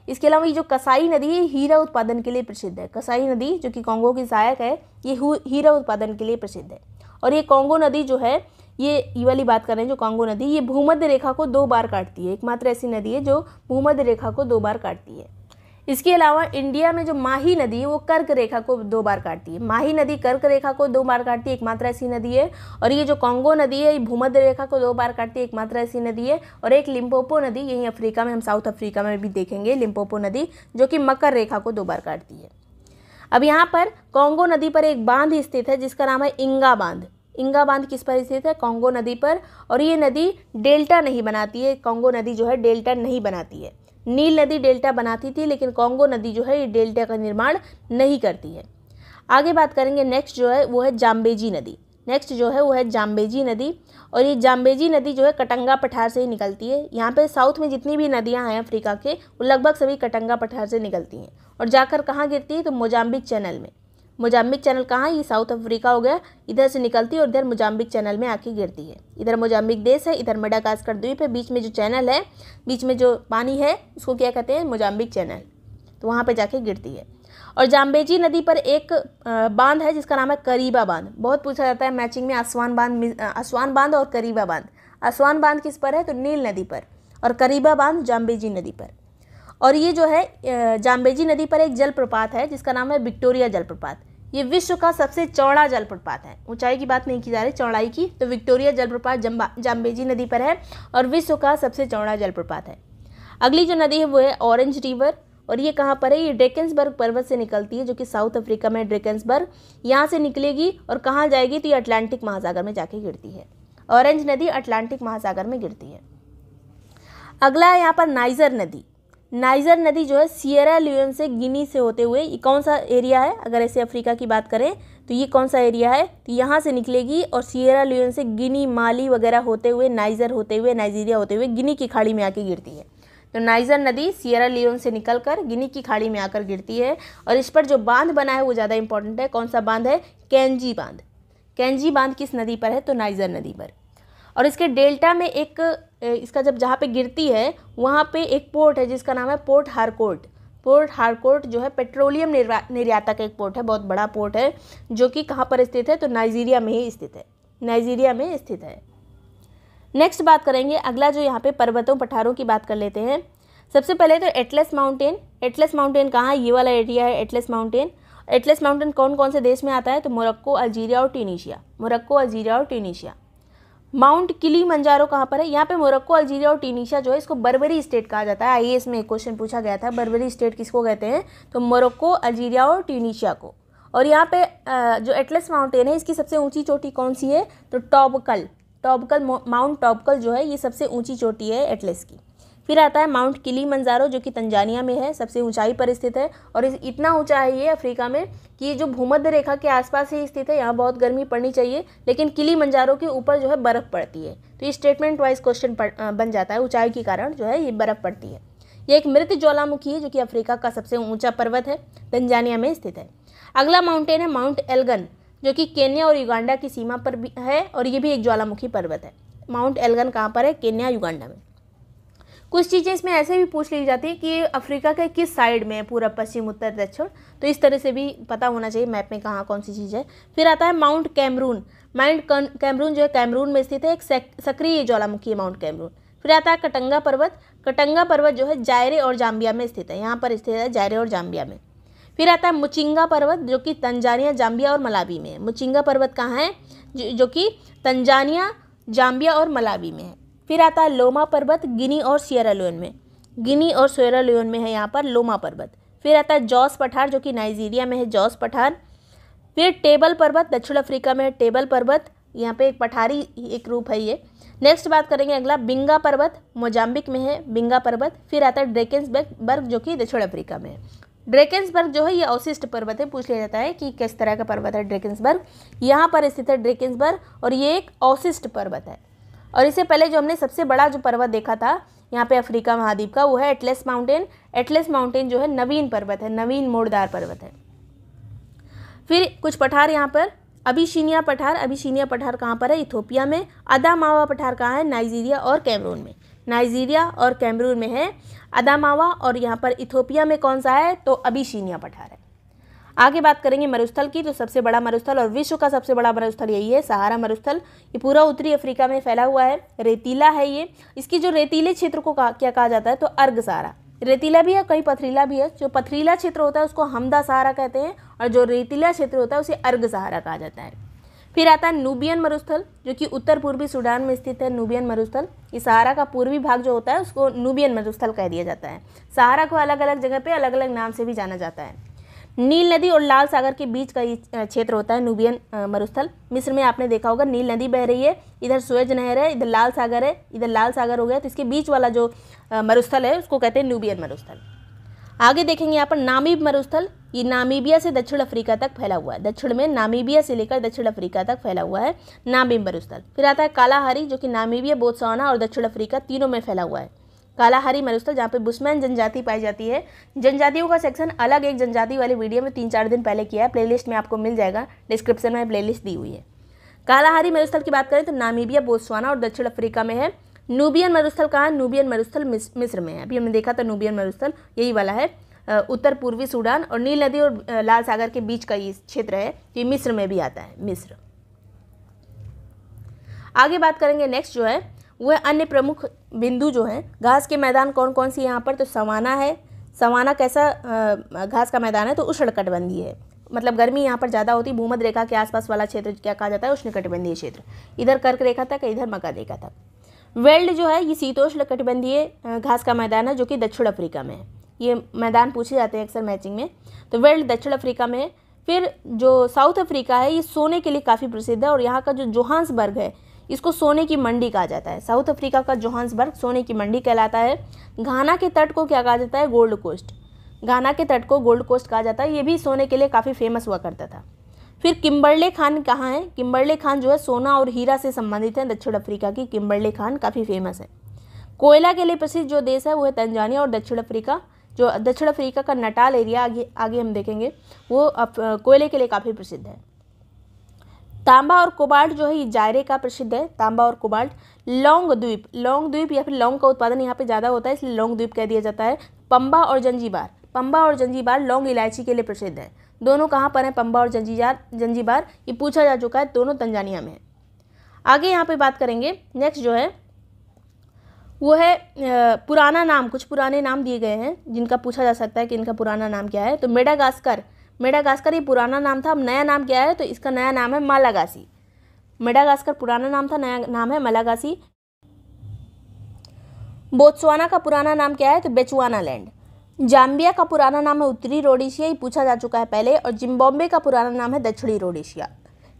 इसके अलावा ये जो कसाई नदी है हीरा उत्पादन के लिए प्रसिद्ध है कसाई नदी जो कि कॉन्गो की सहायक है ये हीरा उत्पादन के लिए प्रसिद्ध है और ये कॉन्गो नदी जो है ये ये वाली बात कर रहे हैं जो कॉन्गो नदी ये भूमध्य रेखा को दो बार काटती है एकमात्र ऐसी नदी है जो भूमध्य रेखा को दो बार काटती है इसके अलावा इंडिया में जो माही नदी है वो कर्क रेखा को दो बार काटती है माही नदी कर्क रेखा को दो बार काटती है एकमात्र ऐसी नदी है और ये जो कॉन्गो नदी है ये भूमध्य रेखा को दो बार काटती है एकमात्र ऐसी नदी है और एक लिम्पोपो नदी यहीं अफ्रीका में हम साउथ अफ्रीका में भी देखेंगे लिम्पोपो नदी जो कि मकर रेखा को दो बार काटती है अब यहाँ पर कॉन्गो नदी पर एक बांध स्थित है जिसका नाम है इंगा बांध इंगा बांध किस पर स्थित है कॉन्गो नदी पर और ये नदी डेल्टा नहीं बनाती है कॉन्गो नदी जो है डेल्टा नहीं बनाती है नील नदी डेल्टा बनाती थी लेकिन कॉन्गो नदी जो है ये डेल्टा का निर्माण नहीं करती है आगे बात करेंगे नेक्स्ट जो है वो है जाम्बेजी नदी नेक्स्ट जो है वो है जाम्बेजी नदी और ये जाम्बेजी नदी जो है कटंगा पठार से ही निकलती है यहाँ पे साउथ में जितनी भी नदियाँ हैं अफ्रीका के वो लगभग सभी कटंगा पठार से निकलती हैं और जाकर कहाँ गिरती है तो मोजाम्बिक चैनल में मोजाम्बिक चैनल कहाँ ये साउथ अफ्रीका हो गया इधर से निकलती है और इधर मोजाम्बिक चैनल में आके गिरती है इधर मोजाम्बिक देश है इधर मडाकास्कर द्वीप है बीच में जो चैनल है बीच में जो पानी है उसको क्या कहते हैं मोजाम्बिक चैनल तो वहाँ पर जाके गिरती है और जाम्बेजी नदी पर एक बांध है जिसका नाम है करीबा बांध बहुत पूछा जाता है मैचिंग में आसवान बांध आसवान बांध और करीबा बांध आसवान बांध किस पर है तो नील नदी पर और करीबा बांध जाम्बेजी नदी पर और ये जो है जाम्बेजी नदी पर एक जलप्रपात है जिसका नाम है विक्टोरिया जलप्रपात ये विश्व का सबसे चौड़ा जलप्रपात है ऊंचाई की बात नहीं की जा रही चौड़ाई की तो विक्टोरिया जलप्रपात जाम्बेजी नदी पर है और विश्व का सबसे चौड़ा जलप्रपात है अगली जो नदी है वो है ऑरेंज रिवर और ये कहाँ पर है ये ड्रेकन्सबर्ग पर्वत से निकलती है जो कि साउथ अफ्रीका में ड्रेकेंसबर्ग यहाँ से निकलेगी और कहाँ जाएगी तो ये अटलांटिक महासागर में जाके गिरती है ऑरेंज नदी अटलांटिक महासागर में गिरती है अगला है यहाँ पर नाइजर नदी नाइजर नदी जो है सियरा लियोन से गिनी से होते हुए ये कौन सा एरिया है अगर ऐसे अफ्रीका की बात करें तो ये कौन सा एरिया है तो यहाँ से निकलेगी और सियरा लियोन से गिनी माली वगैरह होते हुए नाइजर होते हुए नाइजीरिया होते हुए गिनी की खाड़ी में आके गिरती है तो नाइजर नदी सियरा लियोन से कर गिनी की खाड़ी में आकर गिरती है और इस पर जो बांध बना है वो ज़्यादा इंपॉर्टेंट है कौन सा बांध है कैंजी बांध कैंजी बांध किस नदी पर है तो नाइजर नदी पर और इसके डेल्टा में एक इसका जब जहाँ पे गिरती है वहाँ पे एक पोर्ट है जिसका नाम है पोर्ट हारकोर्ट पोर्ट हारकोर्ट जो है पेट्रोलियम निर्यातक एक पोर्ट है बहुत बड़ा पोर्ट है जो कि कहाँ पर स्थित है तो नाइजीरिया में ही स्थित है नाइजीरिया में स्थित है नेक्स्ट बात करेंगे अगला जो यहाँ पे पर्वतों पठारों की बात कर लेते हैं सबसे पहले तो एटलस माउंटेन एटलस माउंटेन कहाँ ये वाला एरिया है एटलस माउंटेन एटलस माउंटेन कौन कौन से देश में आता है तो मोरक्को अल्जीरिया और ट्यूनीशिया मोरक्को अल्जीरिया और ट्यूनीशिया माउंट किली मंजारो कहाँ पर है यहाँ पे मोरक्को अल्जीरिया और टीनिशा जो है इसको बर्बरी स्टेट कहा जाता है आई में एक क्वेश्चन पूछा गया था बर्बरी स्टेट किसको कहते हैं तो मोरक्को अल्जीरिया और टीनिशिया को और यहाँ पे जो एटलस माउंटेन है इसकी सबसे ऊंची चोटी कौन सी है तो टॉबकल टॉबकल माउंट टॉबकल जो है ये सबसे ऊंची चोटी है एटलस की फिर आता है माउंट किली मंजारो जो कि तंजानिया में है सबसे ऊंचाई पर स्थित है और इतना ऊंचा है ये अफ्रीका में कि ये जो भूमध्य रेखा के आसपास ही स्थित है यहाँ बहुत गर्मी पड़नी चाहिए लेकिन किली मंजारों के ऊपर जो है बर्फ़ पड़ती है तो ये स्टेटमेंट वाइज क्वेश्चन बन जाता है ऊंचाई के कारण जो है ये बर्फ़ पड़ती है ये एक मृत ज्वालामुखी है जो कि अफ्रीका का सबसे ऊँचा पर्वत है तंजानिया में स्थित है अगला माउंटेन है माउंट एल्गन जो कि केन्या और युगांडा की सीमा पर भी है और ये भी एक ज्वालामुखी पर्वत है माउंट एल्गन कहाँ पर है केन्या युगांडा में कुछ चीज़ें इसमें ऐसे भी पूछ ली जाती है कि अफ्रीका के किस साइड में है पूरा पश्चिम उत्तर दक्षिण तो इस तरह से भी पता होना चाहिए मैप में कहाँ कौन सी चीज़ है फिर आता है माउंट कैमरून माउंट कैमरून जो है कैमरून में स्थित है एक सक्रिय ज्वालामुखी है माउंट कैमरून फिर आता है कटंगा पर्वत कटंगा पर्वत जो है जायरे और जाम्बिया में स्थित है यहाँ पर स्थित है जायरे और जाम्बिया में फिर आता है मुचिंगा पर्वत जो कि तंजानिया जाम्बिया और मलावी में है मुचिंगा पर्वत कहाँ है जो, जो कि तंजानिया जाम्बिया और मलावी में है फिर आता है लोमा पर्वत गिनी और सियरा लियोन में गिनी और सोयरा लियोन में है यहाँ पर लोमा पर्वत फिर आता है जॉस पठार जो कि नाइजीरिया में है जॉस पठार फिर टेबल पर्वत दक्षिण अफ्रीका में टेबल पर्वत यहाँ पे एक पठारी एक रूप है ये नेक्स्ट बात करेंगे अगला बिंगा पर्वत मोजाम्बिक में है बिंगा पर्वत फिर आता है ड्रेकेंसबर्ग बर्ग जो कि दक्षिण अफ्रीका में है ड्रेकेंसबर्ग जो है ये अवशिष्ट पर्वत है पूछ लिया जाता है कि किस तरह का पर्वत है ड्रेकेंसबर्ग यहाँ पर स्थित है ड्रेकेंसबर्ग और ये एक अवशिष्ट पर्वत है और इससे पहले जो हमने सबसे बड़ा जो पर्वत देखा था यहाँ पे अफ्रीका महाद्वीप का वो है एटलेस माउंटेन एटलेस माउंटेन जो है नवीन पर्वत है नवीन मोड़दार पर्वत है फिर कुछ पठार यहाँ पर अभिशीनिया पठार अभिशीनिया पठार कहाँ पर है इथोपिया में अदामावा पठार कहाँ है नाइजीरिया और कैमरून में नाइजीरिया और कैमरून में है अदामावा और यहाँ पर इथोपिया में कौन सा है तो अभिशीनिया पठार है आगे बात करेंगे मरुस्थल की तो सबसे बड़ा मरुस्थल और विश्व का सबसे बड़ा मरुस्थल यही है सहारा मरुस्थल ये पूरा उत्तरी अफ्रीका में फैला हुआ है रेतीला है ये इसकी जो रेतीले क्षेत्र को क्या कहा जाता है तो अर्घ सहारा रेतीला भी है कहीं पथरीला भी है जो पथरीला क्षेत्र होता है उसको हमदा सहारा कहते हैं और जो रेतीला क्षेत्र होता है उसे अर्ग सहारा कहा जाता है फिर आता है नूबियन मरुस्थल जो कि उत्तर पूर्वी सूडान में स्थित है नूबियन मरुस्थल इस सहारा का पूर्वी भाग जो होता है उसको नूबियन मरुस्थल कह दिया जाता है सहारा को अलग अलग जगह पे अलग अलग नाम से भी जाना जाता है नील नदी और लाल सागर के बीच का ये क्षेत्र होता है नूबियन मरुस्थल मिस्र में आपने देखा होगा नील नदी बह रही है इधर सुएज नहर है इधर लाल सागर है इधर लाल सागर हो गया तो इसके बीच वाला जो मरुस्थल है उसको कहते हैं नूबियन मरुस्थल आगे देखेंगे यहाँ पर नामीब मरुस्थल ये नामीबिया से दक्षिण अफ्रीका तक फैला हुआ है दक्षिण में नामीबिया से लेकर दक्षिण अफ्रीका तक फैला हुआ है नामीब मरुस्थल फिर आता है कालाहारी जो कि नामीबिया बोत्सवाना और दक्षिण अफ्रीका तीनों में फैला हुआ है कालाहारी मरुस्थल जहाँ पे बुस्मैन जनजाति पाई जाती है जनजातियों का सेक्शन अलग एक जनजाति वाली वीडियो में तीन चार दिन पहले किया है प्लेलिस्ट में आपको मिल जाएगा डिस्क्रिप्शन में प्लेलिस्ट दी हुई है कालाहारी मरुस्थल की बात करें तो नामीबिया बोस्वाना और दक्षिण अफ्रीका में है नूबियन मरुस्थल कहाँ नूबियन मरुस्थल मिस्र में है अभी हमने देखा था नूबियन मरुस्थल यही वाला है उत्तर पूर्वी सूडान और नील नदी और लाल सागर के बीच का ये क्षेत्र है ये मिस्र में भी आता है मिस्र आगे बात करेंगे नेक्स्ट जो है वह अन्य प्रमुख बिंदु जो हैं घास के मैदान कौन कौन सी यहाँ पर तो सवाना है सवाना कैसा घास का मैदान है तो उष्णकटिबंधीय है मतलब गर्मी यहाँ पर ज़्यादा होती भूमध रेखा के आसपास वाला क्षेत्र क्या कहा जाता है उष्णकटिबंधीय क्षेत्र इधर कर्क रेखा तक इधर मकर रेखा तक वेल्ड जो है ये शीतोष्ण कटिबंधीय घास का मैदान है जो कि दक्षिण अफ्रीका में है ये मैदान पूछे जाते हैं अक्सर मैचिंग में तो वेल्ड दक्षिण अफ्रीका में है फिर जो साउथ अफ्रीका है ये सोने के लिए काफ़ी प्रसिद्ध है और यहाँ का जो जोहान्सबर्ग है इसको सोने की मंडी कहा जाता है साउथ अफ्रीका का जोहान्सबर्ग सोने की मंडी कहलाता है घाना के तट को क्या कहा जाता है गोल्ड कोस्ट घाना के तट को गोल्ड कोस्ट कहा जाता है ये भी सोने के लिए काफ़ी फेमस हुआ करता था फिर किम्बरले खान कहाँ है किम्बरले खान जो है सोना और हीरा से संबंधित हैं दक्षिण अफ्रीका की किम्बरले खान काफ़ी फेमस है कोयला के लिए प्रसिद्ध जो देश है वो है तंजानिया और दक्षिण अफ्रीका जो दक्षिण अफ्रीका का नटाल एरिया आगे आगे हम देखेंगे वो कोयले के लिए काफ़ी प्रसिद्ध है तांबा और कोबाल्ट जो है ये जायरे का प्रसिद्ध है तांबा और कोबाल्ट लौंग द्वीप लौंग द्वीप या फिर लौंग का उत्पादन यहाँ पे ज़्यादा होता है इसलिए लौंग द्वीप कह दिया जाता है पम्बा और जंजीबार पम्बा और जंजीबार लौंग इलायची के लिए प्रसिद्ध है दोनों कहाँ पर हैं पम्बा और जंजीबार जंजीबार ये पूछा जा चुका है दोनों तंजानिया में है आगे यहाँ पर बात करेंगे नेक्स्ट जो है वो है पुराना नाम कुछ पुराने नाम दिए गए हैं जिनका पूछा जा सकता है कि इनका पुराना नाम क्या है तो मेडागास्कर मेडागास्कर ये पुराना नाम था अब नया नाम क्या है तो इसका नया नाम है मालागासी मेडागास्कर पुराना नाम था नया नाम है मालागासी बोत्सवाना का पुराना नाम क्या है तो बेचुआना लैंड जाम्बिया का पुराना नाम है उत्तरी रोडेशिया ये पूछा जा चुका है पहले और जिम्बॉम्बे का पुराना नाम है दक्षिणी रोडेशिया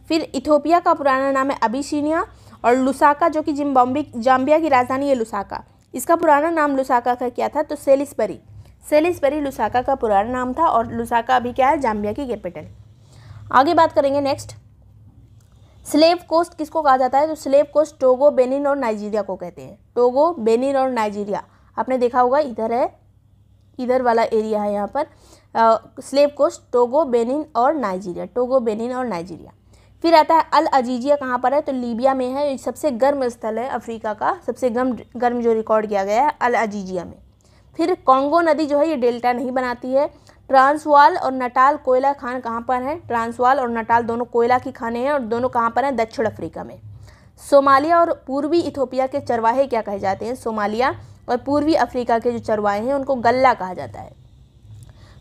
फिर इथोपिया का पुराना नाम है अबिशीनिया और लुसाका जो कि जिम्बॉम्बे जाम्बिया की राजधानी है लुसाका इसका पुराना नाम लुसाका का क्या था तो सेलिसबरी सेलिसबरी लुसाका का पुराना नाम था और लुसाका अभी क्या है जाम्बिया की कैपिटल आगे बात करेंगे नेक्स्ट स्लेव कोस्ट किसको कहा जाता है तो स्लेव कोस्ट टोगो बेनिन और नाइजीरिया को कहते हैं टोगो बेनिन और नाइजीरिया आपने देखा होगा इधर है इधर वाला एरिया है यहाँ पर आ, स्लेव कोस्ट टोगो बेनिन और नाइजीरिया टोगो बेनिन और नाइजीरिया फिर आता है अल अजीजिया कहाँ पर है तो लीबिया में है सबसे गर्म स्थल है अफ्रीका का सबसे गर्म गर्म जो रिकॉर्ड किया गया है अल अजीजिया में फिर कॉन्गो नदी जो है ये डेल्टा नहीं बनाती है ट्रांसवाल और नटाल कोयला खान कहाँ पर है ट्रांसवाल और नटाल दोनों कोयला की खाने हैं और दोनों कहाँ पर हैं दक्षिण अफ्रीका में सोमालिया और पूर्वी इथोपिया के चरवाहे क्या कहे जाते हैं सोमालिया और पूर्वी अफ्रीका के जो चरवाहे हैं उनको गल्ला कहा जाता है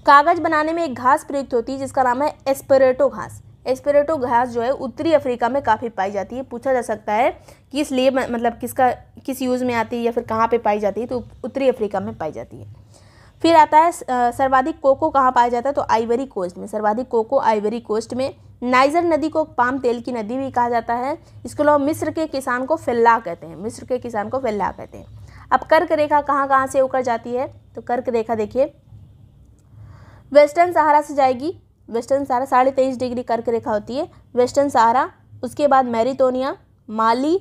कागज़ बनाने में एक घास प्रयुक्त होती है जिसका नाम है एस्परेटो घास एस्पेरेटो घास जो है उत्तरी अफ्रीका में काफ़ी पाई जाती है पूछा जा सकता है कि इसलिए मतलब किसका किस यूज़ में आती है या फिर कहाँ पे पाई जाती है तो उत्तरी अफ्रीका में पाई जाती है फिर आता है सर्वाधिक कोको कहाँ पाया जाता है तो आइवरी कोस्ट में सर्वाधिक कोको आइवरी कोस्ट में नाइजर नदी को पाम तेल की नदी भी कहा जाता है इसके अलावा मिस्र के किसान को फिल्ला कहते हैं मिस्र के किसान को फिल्ला कहते हैं अब कर्क रेखा कहाँ कहाँ से होकर जाती है तो कर्क रेखा देखिए वेस्टर्न सहारा से जाएगी वेस्टर्न सहारा साढ़े तेईस डिग्री कर्क रेखा होती है वेस्टर्न सहारा उसके बाद मैरिटोनिया माली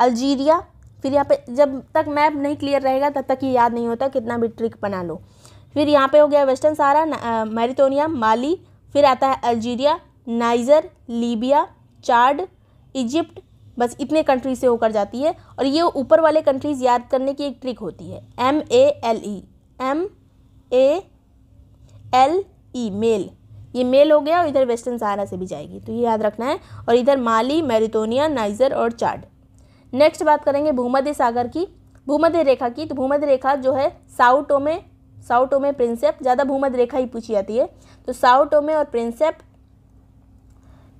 अल्जीरिया फिर यहाँ पे जब तक मैप नहीं क्लियर रहेगा तब तक ये याद नहीं होता कितना भी ट्रिक बना लो फिर यहाँ पे हो गया वेस्टर्न सहारा मैरिटोनिया माली फिर आता है Algeria Niger Libya Chad Egypt बस इतने कंट्रीज से होकर जाती है और ये ऊपर वाले कंट्रीज़ याद करने की एक ट्रिक होती है M A L E M A L E male ये मेल हो गया और इधर वेस्टर्न सहारा से भी जाएगी तो ये याद रखना है और इधर माली मैरिटोनिया नाइजर और चाड नेक्स्ट बात करेंगे भूमध्य सागर की भूमध्य रेखा की तो भूमध्य रेखा जो है साउटो ओमे साउटो ओमे प्रिंसेप ज़्यादा भूमध्य रेखा ही पूछी जाती है तो साउटो ओमे और प्रिंसेप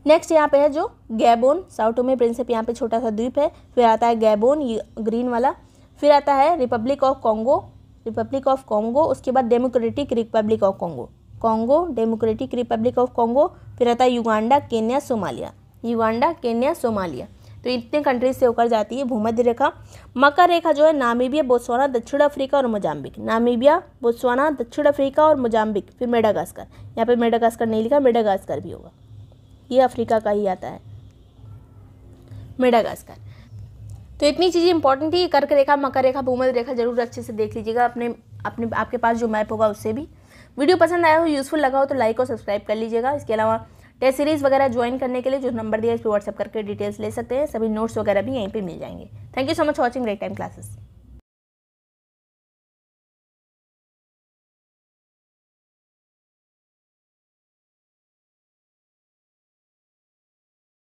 नेक्स्ट यहाँ पे है जो गैबोन साउटो में प्रिंसेप यहाँ पे छोटा सा द्वीप है फिर आता है गैबोन ये ग्रीन वाला फिर आता है Republic of Congo Republic of Congo उसके बाद democratic Republic of Congo Congo democratic Republic of Congo फिर आता है Uganda Kenya Somalia Uganda Kenya Somalia तो इतने कंट्रीज से होकर जाती है भूमध्य रेखा मकर रेखा जो है नामीबिया बोसवाना दक्षिण अफ्रीका और मोजाम्बिक नामीबिया बोत्सवाना दक्षिण अफ्रीका और मोजाम्बिक फिर मेडागास्कर यहाँ पे मेडागास्कर नहीं लिखा मेडागास्कर भी होगा ये अफ्रीका का ही आता है मेडागास्कर तो इतनी चीज़ें इंपॉर्टेंट थी कर्क रेखा मकर रेखा भूमध्य रेखा जरूर अच्छे से देख लीजिएगा अपने अपने आपके पास जो मैप होगा उससे भी वीडियो पसंद आया हो यूज़फुल लगा हो तो लाइक और सब्सक्राइब कर लीजिएगा इसके अलावा टेस्ट सीरीज़ वगैरह ज्वाइन करने के लिए जो नंबर दिया इस पर व्हाट्सअप करके डिटेल्स ले सकते हैं सभी नोट्स वगैरह भी यहीं पर मिल जाएंगे thank you so much watching rate time classes